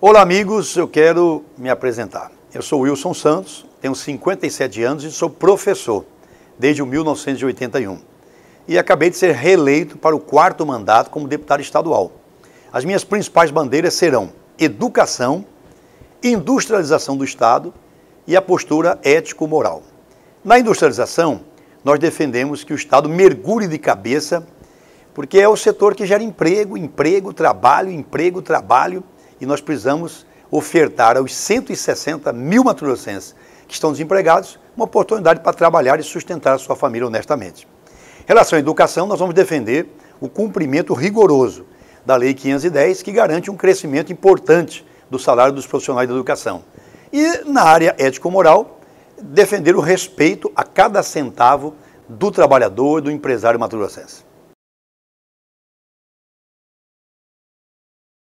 Olá, amigos, eu quero me apresentar. Eu sou Wilson Santos, tenho 57 anos e sou professor desde 1981. E acabei de ser reeleito para o quarto mandato como deputado estadual. As minhas principais bandeiras serão educação, industrialização do Estado e a postura ético-moral. Na industrialização, nós defendemos que o Estado mergulhe de cabeça, porque é o setor que gera emprego, emprego, trabalho, emprego, trabalho, e nós precisamos ofertar aos 160 mil matrulhocenses que estão desempregados uma oportunidade para trabalhar e sustentar a sua família honestamente. Em relação à educação, nós vamos defender o cumprimento rigoroso da Lei 510, que garante um crescimento importante do salário dos profissionais da educação. E na área ético-moral, defender o respeito a cada centavo do trabalhador, do empresário mato-grossense.